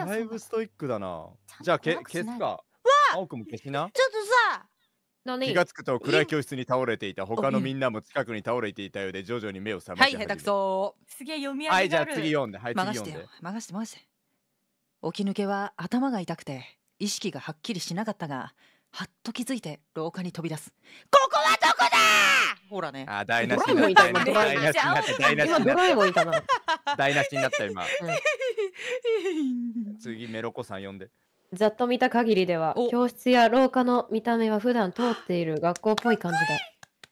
れよだいぶストイックだなじゃあけ消すかわ青くも消しなちょっとさ気がつくと暗い教室に倒れていた他のみんなも近くに倒れていたようで徐々に目を覚ましはい下手くそすげえ読み上げはいじゃあ次読んではい次読んで任せて任して起き抜けは頭が痛くて意識がはっきりしなかったがはっと気づいて廊下に飛び出すここはどこだほらねあ台無しになった台無しになった台無しになった 台無しになった今 次メロコさん呼んでざっと見た限りでは教室や廊下の見た目は普段通っている学校っぽい感じだ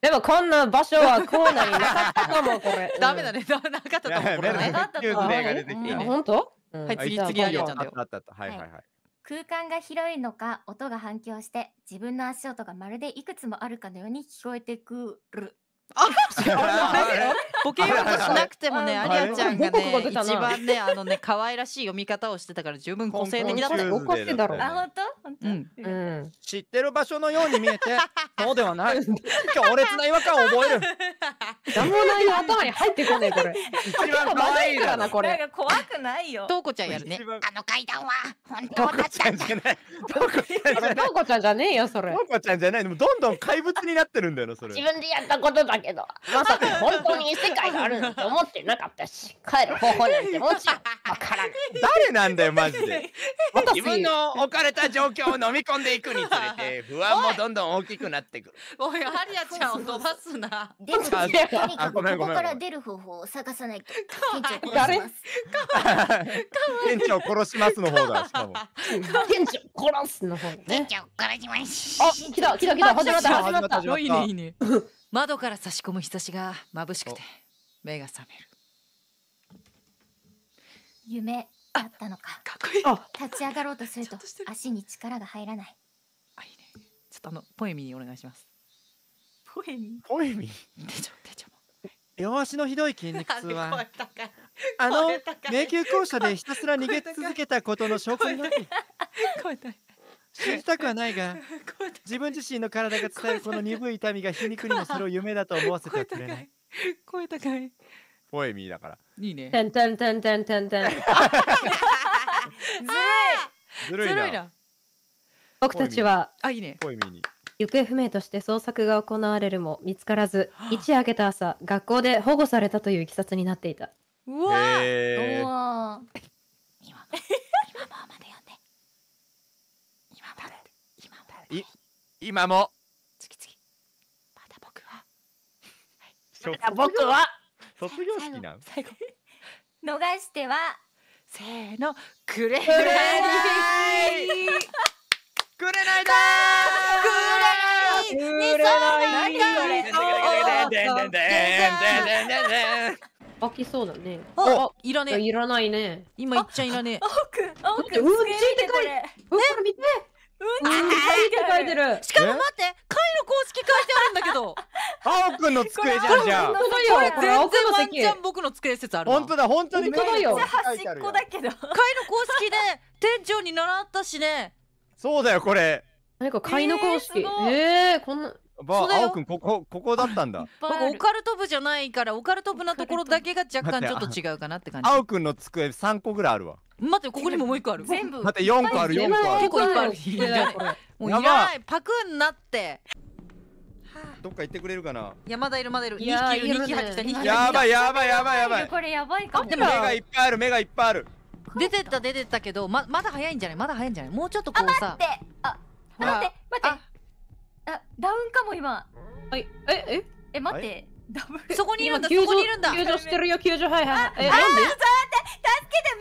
でもこんな場所は校内になかったかもこれ、ダメだねなかったかもこれね なかったか本当、はい次次あげちゃんだよはいはいはい空間が広いのか音が反響して自分の足音がまるでいくつもあるかのように聞こえてくるあ、ボケようとしなくてもね、アリアちゃんがね、一番ね、あのね、可愛らしい読み方をしてたから十分個性的だった怒ってだろ。あ、本当？うん。知ってる場所のように見えて、そうではない。強烈な違和感を覚える。何もない頭に入ってこないこれ。一番可愛いからなこれ。怖くないよ。トウコちゃんやるね。あの階段は本当だったんじゃない。トウコちゃんじゃねえよそれ。トウコちゃんじゃない。でもどんどん怪物になってるんだよそれ。自分でやったことだけど、まさか本当に世界があるなんて思ってなかったし、帰る方法なんてもちろんわからない。誰なんだよ、マジで。自分の置かれた状況を飲み込んでいくにつれて、不安もどんどん大きくなってくる。おい、ハリアちゃんを飛ばすな。でも、とにかくここから出る方法を探さないと。誰 店長殺しますの方だ、しかも。店長殺すの方だ、ね。店長殺します。あ、来た来た来た、始まった始まった。いいねいいね。窓から差し込む日差しが眩しくて目が覚める夢だったのかかっこいい立ち上がろうとすると足に力が入らないあいいねちょっとあのポエミーにお願いしますポエミーポエミー手帳手帳も両足のひどい筋肉痛はあの迷宮校舎でひたすら逃げ続けたことの証拠になって信じたくはないが 自分自身の体が伝えるこの鈍い痛みが皮肉にもそれを夢だと思わせてくれない。声高い。ポエミーだから。いいね。タンタンタンタンタンタン。ずるい。ずるいな。僕たちは。あ、いいね。ポエミーに。行方不明として捜索が行われるも見つからず一夜明けた朝学校で保護されたといういきさつになっていたうわう 今今まで読んで今まで今までい今も次々まだ僕は、はい、まだ僕は卒業式なん最後逃してはせーのくれないくれないだくれないくれないくれない開きそうだね。あ、いらねいらないね。今いっちゃいらねえ。ん、いてこい。ね、見て。うんちって書いてるしかも待って会の公式書いてあるんだけどおくんの机じゃんじゃあこれ全然ワンちゃん僕の机説ある本当だ本当に本当だよ端っこだけど会の公式で店長に習ったしねそうだよこれ何か会の公式ええこんなばあ、青くん、ここ、ここだったんだ。僕、オカルト部じゃないから、オカルト部なところだけが若干ちょっと違うかなって感じ。おくんの机三個ぐらいあるわ。待ってここにももう一個ある全部待って四個ある四個ある結構いっぱいある いらないもういらないパクになってどっか行ってくれるかな山田いるまだいる2匹いる2匹入ってきた2匹やばいやばいやばいやばいこれやばいかもでも目がいっぱいある目がいっぱいある出てった出てったけどままだ早いんじゃないまだ早いんじゃないもうちょっとこうさあ待ってあ待って待ってあダウンかも今はいえええ待ってそこにいるんだそこにいるんだ救助してるよ救助はいはいああ、んうあ、っとて助けて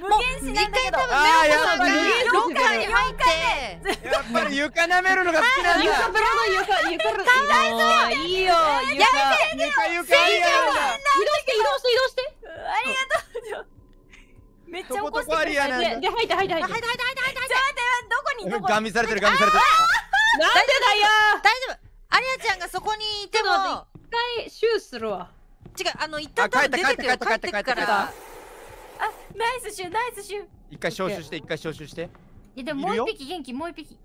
無限無限しなんだけどあやっあ、りロッカーに入やっぱり床舐めるのが好きなんだ 床風呂の床床かわいそういいよやめて床床いいよ移動して移動して移動してありがとうめっちゃ怒ってくで入って入って入って入って入って入って入ってどこにどこガミされてるガミされてるなんでだよ大丈夫アリアちゃんがそこにいても回シューするわ違うあの一旦多分出てくよ帰ってくからあナイスシューナイスシュー一回消集して一回消集していやでももう一匹元気もう一匹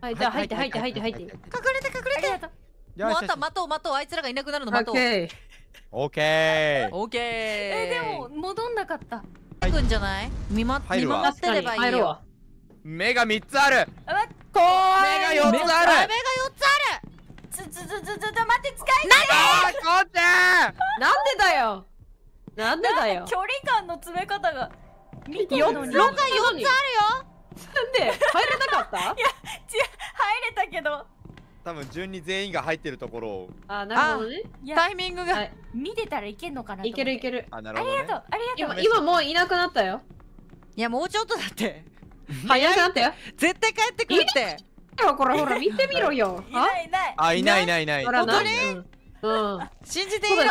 はいじゃあ入って入って入って入って隠れて隠れてもうあと待とう待とうあいつらがいなくなるの待とうオッケーオッケーえでも戻んなかった行くんじゃない見ま見守ってればいいよ目が三つある怖い目が四つある目が四つあるちょちょちょちょちょ待って使いなんでなんでだよなんでだよ距離感の詰め方が見てるのに4つ4つあるよなんで入れなかったいや違う入れたけど多分順に全員が入ってるところをあなるほどねタイミングが見てたらいけんのかないけるいけるあなるほど、ありがとうありがとう今もういなくなったよいやもうちょっとだって早くなったよ絶対帰ってくるってよ、これほら、見てみろよ。いないいない。あ、いないいないいない。本当にうん。信じていいの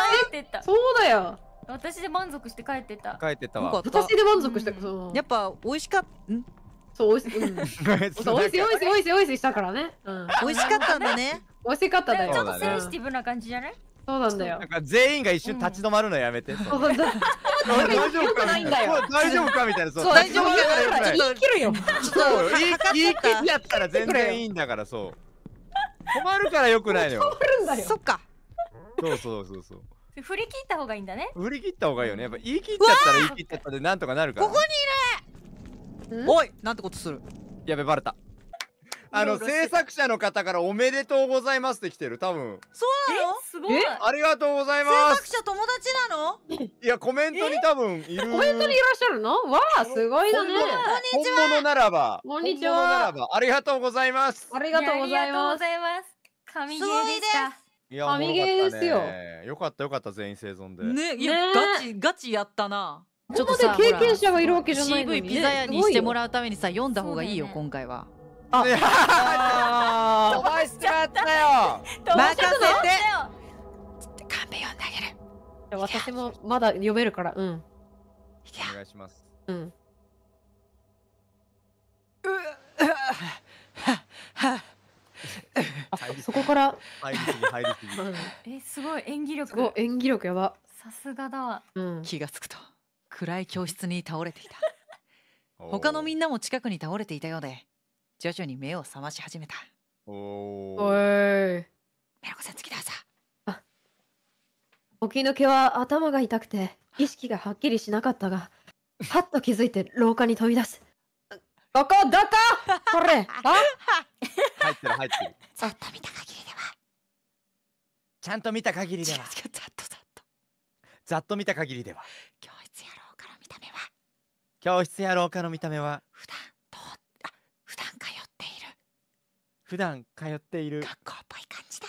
そうだよ。私で満足して帰ってた。帰ってたわ。私で満足して、うやっぱ美味しかった。んそう、美味し、うん、美味しい、美味しい、美味しい、美味しいしたからね。うん。美味しかったんだね。美味しかっただよ。ちょっとセンシティブな感じじゃないそうなんだよ。なんか全員が一瞬立ち止まるのやめて。そうだ。大丈夫かい大丈夫かみたいな。そう、大丈夫かな。言い切るよ。そう、言い切っちゃったら全然いいんだから、そう。困るからよくないのよ。そっか。そうそうそうそう。振り切った方がいいんだね。振り切った方がいいよね。やっぱ言い切っちゃったら言い切っちゃったでなんとかなるから。ここにいる。おい、なんてことする。やべ、バレた。あの、制作者の方からおめでとうございますって来てる、多分。そうなのすごい。ありがとうございます。制作者友達なのいや、コメントに多分いる。コメントにいらっしゃるのわあ、すごいだね。こんにちは。本物ならば。こんにちは。ありがとうございます。ありがとうございます。神ゲーでした。神ゲーですよ。よかったよかった全員生存で。ね、いや、ガチガチやったな。ちょっと経験者がいるわけじゃないのに、CV ピザ屋にしてもらうためにさ読んだ方がいいよ、今回は。あ飛ばしちまったよ任せて勘弁読んであげる私もまだ読めるからうんお願いしますうんうそこから入りすぎ入りすぎ、えすごい演技力すごい演技力やばさすがだわ、うん、気がつくと暗い教室に倒れていた 他のみんなも近くに倒れていたようで徐々に目を覚まし始めたおおいメラコさん次ださあ沖の毛は頭が痛くて意識がはっきりしなかったがはっと気づいて廊下に飛び出すここどここれ あ入ってる入ってるざっと見た限りではちゃんと見た限りではざっとざっとざっと見た限りでは教室や廊下の見た目は教室や廊下の見た目は普段通っている学校っぽい感じだ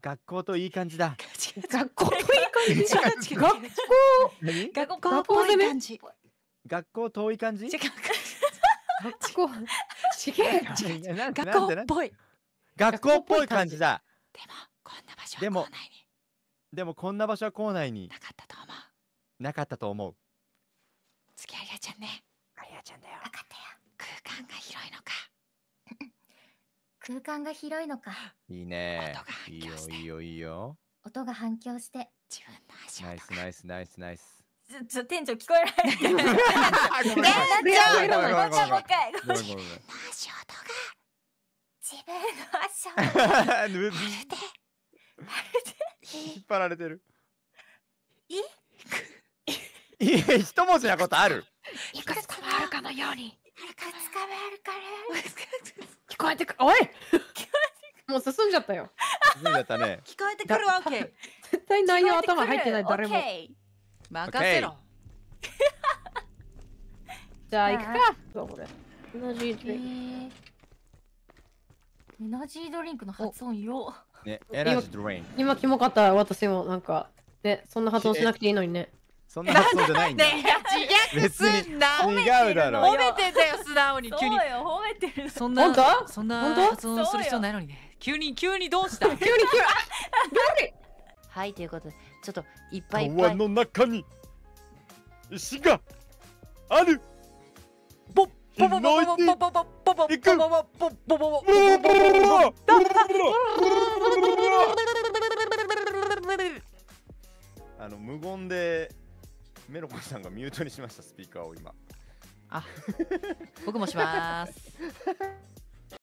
学校といい感じだ学校といい感じ学校学校っぽい感じ学校遠い感じ学校っぽい学校っぽい感じだでもこんな場所でもでもこんな場所は校内になかったと思うなかったと思う次ありあちゃんねありあちゃんだよ分かった空間が広いのかいいねいいよいいよいいよ音が反響して自分の足ナイスナイスナイスナイスちょ店長聞こえない。店長、もう一回もう一回。自分の足音が自分の足音 まるでまるで引っ張られてる。いい一文字なことある。いくつかあるかのように。いくつかもあるかのように。こえてくおい もう進んじゃったよ。進んじゃったね。聞こえてくるわけ。絶対内容頭入ってない誰も。任せろ。じゃあ行くか。これ。エナジードリンク。エナジードリンクの発音よ。ね、エナジードリンク。今キモかった私もなんか。ね、そんな発音しなくていいのにね。そんな発想じゃないんだ。え、自虐すんな。違うだろ。褒めてんよ、素直に。急に。そうよ、褒めてる。そんな、そんな発音する必要ないのにね。急に、急にどうした 急に、急に。はい、ということで、ちょっといっぱいおっの中に石がある。ぼっ。あの無言でメロコさんがミュートにしましたスピーカーを今あ僕もします